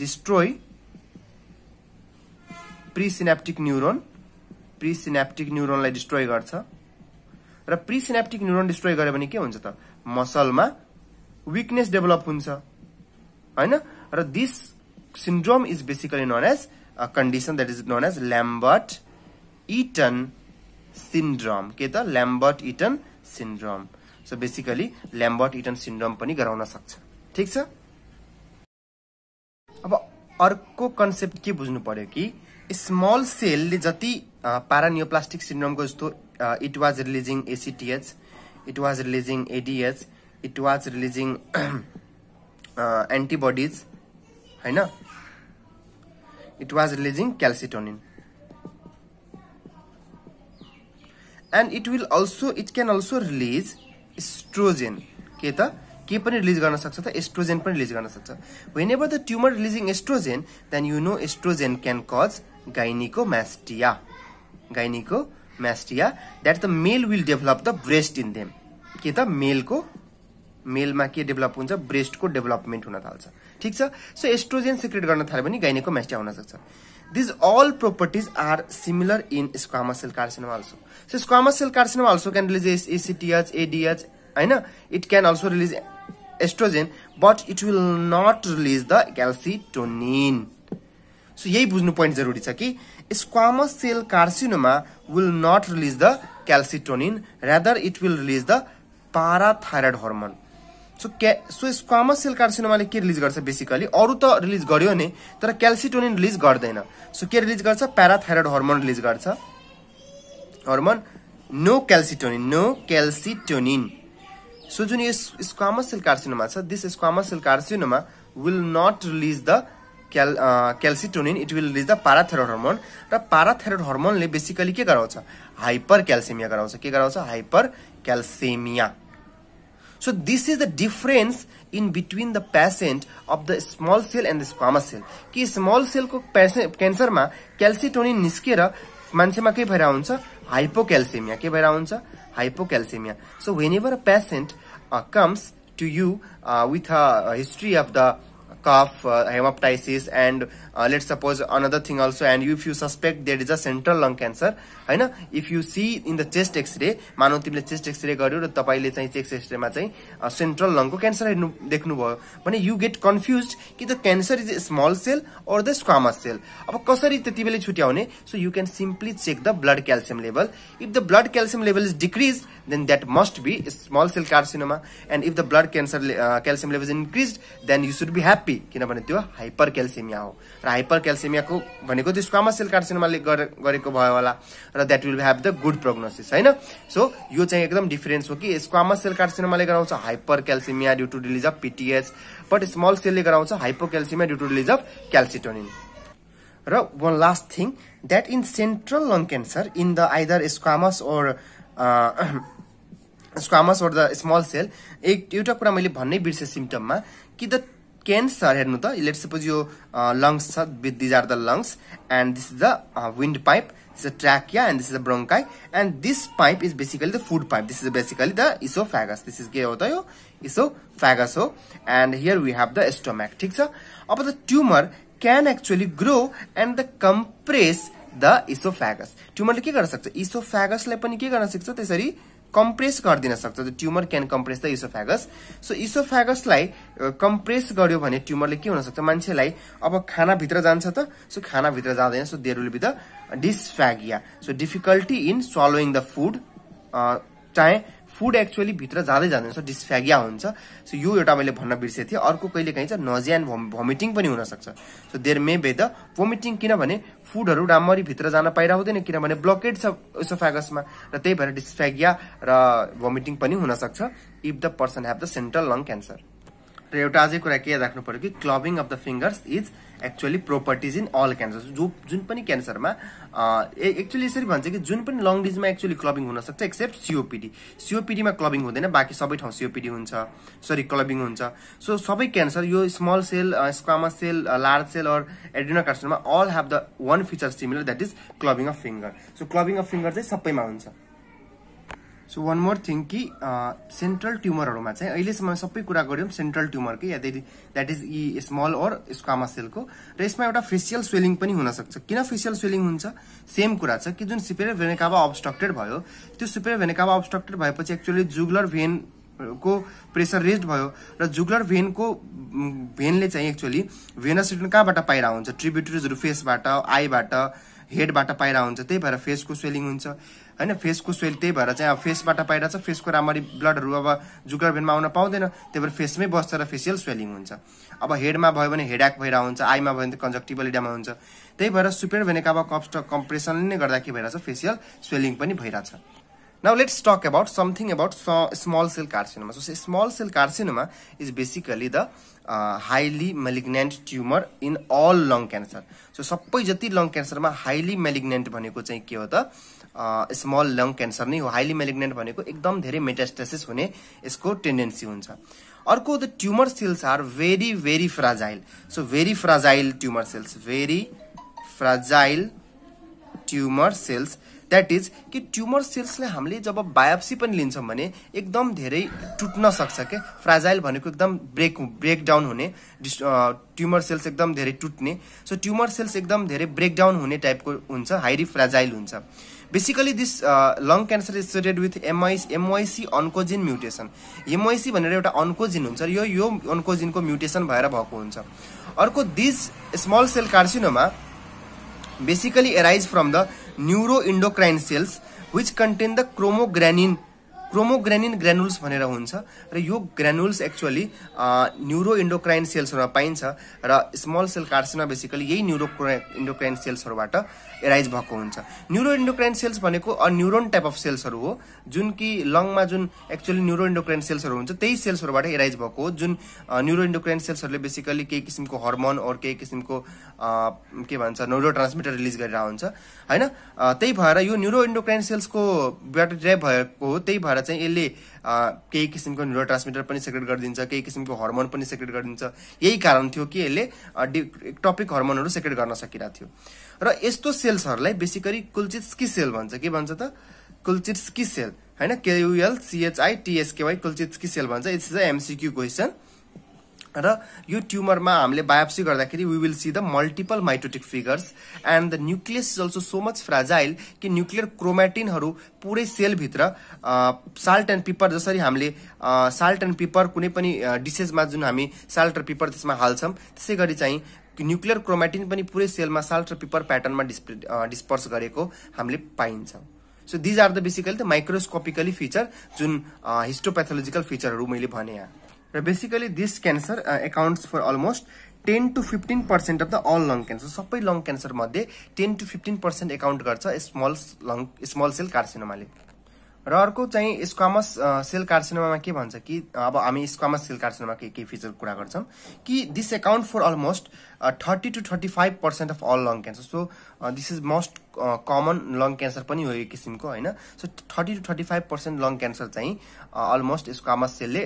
डिस्ट्रोय प्रिसिनेप्टिक न्युरोन प्रिसिनेप्टिक न्युरोनलाई डिस्ट्रोय गर्छ र प्रिसिनेप्टिक न्युरोन डिस्ट्रोय गर्यो भने के हुन्छ त मसलमा विकनेस डेभलप हुन्छ होइन र this syndrome is basically known as condition condition is known as as Eaton Eaton के त Lambert Eaton syndrome. So basically Lambert Eaton syndrome पनि गराउन सक्छ ठिक छ अब अर्को कन्सेप्ट के बुझ्नु पर्यो कि स्मल सेलले जति प्यारानियोप्लास्टिक सिन्ड्रोमको जस्तो it was releasing ACTH it was releasing ADH it was releasing antibodies होइन it was releasing calcitonin and it will also it can also release oestrogen के त के पनि रिलिज गर्न सक्छ त एस्ट्रोजेन पनि रिलिज गर्न सक्छ whenever the tumour releasing oestrogen then you know oestrogen can cause gynaecomastia gynaecomastia that the male will develop the breast in them के त मेलको मेलमा के डेभलप हुन्छ ब्रेस्टको डेभलपमेन्ट हुन थाल्छ ठिक छ सो एस्ट्रोजेन सिक्रेट गर्न थाल्यो भने गाइनेको हुन सक्छ these all properties are similar in squamous cell carcinoma also so squamous cell carcinoma also can release ACTH ADH होइन it can also release oestrogen but it will not release the calcitonin so यही बुझ्नु point जरुरी छ कि squamous cell carcinoma will not release the calcitonin rather it will release the parathyroid hormone so क्या so squamous cell कार्सिनोमाले के release गर्छ basically अरू त रिलिज गर्यो नि तर क्याल्सिटोनिन रिलिज गर्दैन सो के रिलिज गर्छ प्याराथाइरोइड हर्मोन रिलिज गर्छ hormone no calcitonin no calcitonin so जुन यो स्क्वामस सेल कार्सिनोमा छ this squamous cell carcinoma will not release the क्याल calcitonin it will release the parathyroid hormone र parathyroid हर्मोनले basically के गराउँछ हाइपर क्याल्सिमिया गराउँछ के गराउँछ hypercalcaemia So this is the difference in between the patient of the small cell and the squamous cell. कि small cell को क्यान्सरमा क्याल्सिटोनिन निस्केर मान्छेमा के भएर हुन्छ हाइपोक्याल्सिमिया के भएर हुन्छ hypocalcaemia so whenever a patient comes to you with a history of the cough, uh, hemoptysis and uh, let's suppose another thing also and if you suspect there is a central lung cancer होइन if you see in the chest x ray मानौ तिमीले chest x-ray गर्यो र तपाईँले चाहिँ chest एक्सरेमा चाहिँ central लङको cancer हेर्नु देख्नुभयो भने यु गेट कन्फ्युज कि the cancer is small cell or the squamous cell अब कसरी त्यति बेलै छुट्याउने so you can simply check the blood calcium level if the blood calcium level is decrease then that must be small cell carcinoma and if the blood cancer calcium level is increase then you should be happy ओसिडी किनभने त्यो hyper क्याल्सिमिया हो र hyper क्याल्सिमियाको भनेको त्यो sale कार्सिनोमाले गरेको भयो होला र that will have the good prognosis होइन सो यो चाहिँ एकदम डिफरेन्स हो कि सेल कार्सिनोमाले गराउँछ hypercalcaemia due to release of PTH but small सेलले गराउँछ hypocalcaemia due to release of calcitonin र one last thing that in central lung cancer in the either squamous or squamous or the small cell एक एउटा कुरा मैले भन्नै बिर्सेँ सिम्टममा कि द क्यान्स हेर्नु त लेट सपोज यो लङ्स छ with these are the lungs and this is the windpipe this a trachea and this is the bronchi and this pipe is basically the food pipe this is basically the oesophagus this is के हो त यो oesophagus हो and here we have the stomach ठिक छ अब the tumour can actually grow and the compress the इसो फ्यागस ट्युमरले के गर्न सक्छ इसो फ्यागसलाई पनि के गर्न सक्छ त्यसरी कम्प्रेस गरिदिन सक्छ the tumour can compress the oesophagus so इसोफ्यागसलाई कम्प्रेस गर्यो भने ट्युमरले के हुनसक्छ मान्छेलाई अब खानाभित्र जान्छ त सो खानाभित्र जाँदैन so there will be the dysphagia so difficulty in swallowing the food चाहे फुड एक्चुअली भित्र जाँदै जाँदैन डिस्फ्यागिया हुन्छ सो यो एउटा मैले भन्न बिर्सेको थिएँ अर्को कहिले काहीँ चाहिँ नजिया एन्ड भोमिटिङ पनि हुनसक्छ सो देयर मे बे द भोमिटिङ किनभने फुडहरू राम्ररी भित्र जान पाइरहेको हुँदैन किनभने ब्लकेड छ इसोफ्यागसमा र त्यही भएर डिस्फ्यागिया र भोमिटिङ पनि हुनसक्छ if the person have the central lung cancer र एउटा अझै कुरा के राख्नु पऱ्यो कि clubbing of the fingers is actually properties in all cancer जो जुन पनि क्यान्सरमा एक्चुली यसरी भन्छ कि जुन पनि लङ डिजमा एक्चुअली क्लबिङ हुनसक्छ एक्सेप्ट सिओपिडी सिओपिडीमा क्लबिङ हुँदैन बाँकी सबै ठाउँ सिओपिडी हुन्छ सरी क्लबिङ हुन्छ सो सबै क्यान्सर यो small cell squamous cell large cell or एड्रिनोकार्सनमा all have the one feature similar that is clubbing of finger so clubbing of finger चाहिँ सबैमा हुन्छ सो वान मोर थिङ कि central ट्युमरहरूमा चाहिँ अहिलेसम्म सबै कुरा गऱ्यौँ सेन्ट्रल ट्युमरकै या द्याट इज यी स्मल ओर स्क्वामा सेलको र यसमा एउटा फेसियल स्वेलिङ पनि हुनसक्छ किन फेसियल स्वेलिङ हुन्छ सेम कुरा छ कि जुन सुपेरियर भेनेकाबा अब्स्ट्रक्टेड भयो त्यो सुपेरियर भेनेकाबा अब्स्ट्रक्टेड भएपछि एक्चुअली जुगलर भेन को प्रेसर रेज भयो र जुगलर भेनको भेनले चाहिँ एक्चुअली रिटर्न कहाँबाट पाइरा हुन्छ ट्रिब्युटरिजहरू फेसबाट आईबाट हेडबाट पाइरहेको हुन्छ त्यही भएर फेसको स्वेलिङ हुन्छ होइन फेसको स्वेल त्यही भएर चाहिँ अब फेसबाट पाइरहेछ फेसको राम्ररी ब्लडहरू अब जुगर भेनमा आउन पाउँदैन त्यही भएर फेसमै बस्छ र फेसियल स्वेलिङ हुन्छ अब हेडमा भयो भने हेडएक भइरहेको हुन्छ आईमा भयो भने कन्जक्टिभल इडामा हुन्छ त्यही भएर सुपेर भनेको अब कप्स कम्प्रेसनले नै गर्दा के भइरहेछ फेसियल स्वेलिङ पनि भइरहेछ now let's talk about something about small cell carcinoma so small cell carcinoma is basically the uh, highly tumour in in lung cancer so सबै जति लङ क्यान्सरमा हाइली मेलिग्नेन्ट भनेको चाहिँ के हो त स्मल लङ क्यान्सर नै हो हाइली मेलिग्नेन्ट भनेको एकदम धेरै मेटास्टेसिस हुने यसको टेन्डेन्सी हुन्छ अर्को the tumour cells are very very fragile so very fragile tumour cells very fragile tumour cells that is कि ट्युमर सेल्सलाई हामीले जब बायोप्सी पनि लिन्छौँ भने एकदम धेरै टुट्न सक्छ के फ्राजाइल भनेको एकदम ब्रेक ब्रेकडाउन हुने डिस् ट्युमर सेल्स एकदम धेरै टुट्ने सो ट्युमर सेल्स एकदम धेरै ब्रेकडाउन हुने टाइपको हुन्छ हाइरी फ्राजाइल हुन्छ basically this lung cancer is associated with MIS MYC oncogene mutation MYC भनेर एउटा अन्कोजिन हुन्छ यो यो अन्कोजिनको म्युटेसन भएर भएको हुन्छ अर्को this small cell carcinoma basically arise from the neuroendocrine cells which contain the chromogranin chromogranin granules भनेर हुन्छ र यो ग्रेनुल्स एक्चुअली न्युरो इन्डोक्राइन सेल्सहरूमा पाइन्छ र स्मल सेल कार्सिना बेसिकली यही न्युरो इन्डोक्राइन सेल्सहरूबाट एराइज भएको हुन्छ न्युरो इन्डोक्राइन सेल्स भनेको अ न्युरोन टाइप अफ सेल्सहरू हो जुन कि लङमा जुन एक्चुअली न्युरो इन्डोक्राइन सेल्सहरू हुन्छ त्यही सेल्सहरूबाट एराइज भएको हो जुन न्युरो इन्डोक्राइन सेल्सहरूले बेसिकली केही किसिमको हर्मोन अरू केही किसिमको के भन्छ न्युरो ट्रान्समिटर रिलिज गरेर हुन्छ होइन त्यही भएर यो न्युरो इन्डोक्राइन सेल्सको बाट ड्राइभ भएको हो त्यही भएर चाहिँ यसले केही किसिमको न्युरो ट्रान्समिटर पनि सेक्रेट गरिदिन्छ केही किसिमको हर्मोन पनि सेक्रेट गरिदिन्छ यही कारण थियो कि यसले टपिक हर्मोनहरू सेक्रेट गर्न सकिरहेको थियो र यस्तो सेल्सहरूलाई बेसिकली कुल्चित्स्की सेल भन्छ के भन्छ त कुल्चित्स्की सेल होइन KUL CHI TSKY Kulchitsky cell भन्छ इट्स अ एमसिक्यू क्वेसन र यो ट्युमरमा हामीले बायोप्सी गर्दाखेरि we will see the multiple mitotic figures and the nucleus is also so much fragile कि न्युक्लियर क्रोमेटिनहरू पुरै सेलभित्र साल्ट एन्ड पिपर जसरी हामीले साल्ट एन्ड पिपर कुनै पनि डिसेजमा जुन हामी साल्ट र पिपर त्यसमा हाल्छौँ त्यसै गरी चाहिँ न्युक्लियर क्रोमेटिन पनि पुरै सेलमा साल्ट र पिपर प्याटर्नमा डिस्प्ले डिस्पर्स गरेको हामीले पाइन्छ so these are the basically the microscopically feature जुन हिस्टोप्याथोलोजिकल फिचरहरू मैले भने यहाँ र basically this cancer accounts for almost ten to fifteen percent of the all lung cancer सबै लङ क्यान्सरमध्ये ten to fifteen percent account गर्छ स्मल लङ स्मल सेल कार्सिनोमाले र अर्को चाहिँ स्क्वामस सेल कार्सिनोमा के भन्छ कि uh, अब हामी स्क्वामस सेल कार्सिनोमा के के फिचर कुरा गर्छौँ कि this account for almost thirty to thirty five percent of all lung cancer so this is most common lung cancer पनि हो यो किसिमको होइन so thirty to thirty five percent lung cancer चाहिँ अलमोस्ट स्क्वामस सेलले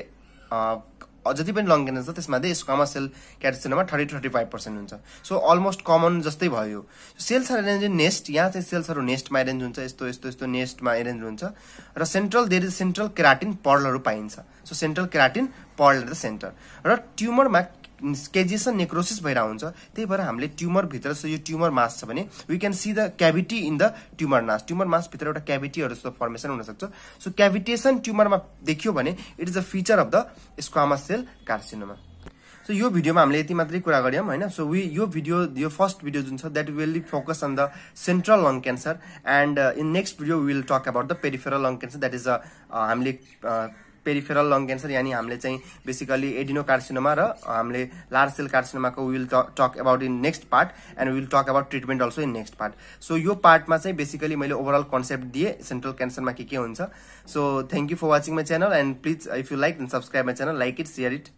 जति पनि लङ क्यान्सर छ त्यसमा चाहिँ यसको कमा सेल क्याटेसिनामा थर्टी थर्टी फाइभ पर्सेन्ट हुन्छ सो अलमोस्ट कमन जस्तै भयो सेल्सहरू एरेन्ज नेस्ट यहाँ चाहिँ सेल्सहरू नेस्टमा एरेन्ज हुन्छ यस्तो यस्तो यस्तो नेस्टमा एरेन्ज हुन्छ र central there is central keratin पर्लहरू पाइन्छ so central keratin pearl the centre र ट्युमरमा र नेक्रोसिस भइरहेको हुन्छ त्यही भएर हामीले ट्युमरभित्र जस्तो यो ट्युमर मास छ भने we can see the cavity in the tumour mass tumour मासभित्र एउटा क्याभिटीहरू जस्तो फर्मेसन हुनसक्छ सो क्याभिटेसन ट्युमरमा देखियो भने it is a feature of the squamous cell carcinoma so यो भिडियोमा हामीले यति मात्रै कुरा गऱ्यौँ होइन सो वी यो भिडियो यो फर्स्ट भिडियो जुन छ that will focus on the central lung cancer and in next video will talk about the peripheral lung cancer that is a हामीले uh, पेरिफेरल लङ क्यान्सर यानि हामीले चाहिँ basically adenocarcinoma र हामीले large cell कार्सिनोमाको will talk about in next part and will talk about treatment also in next part so यो पार्टमा चाहिँ बेसिकली मैले ओभरअल कन्सेप्ट दिएँ सेन्ट्रल क्यान्सरमा के के हुन्छ so thank you for watching my channel and please if you like and subscribe my channel like it share it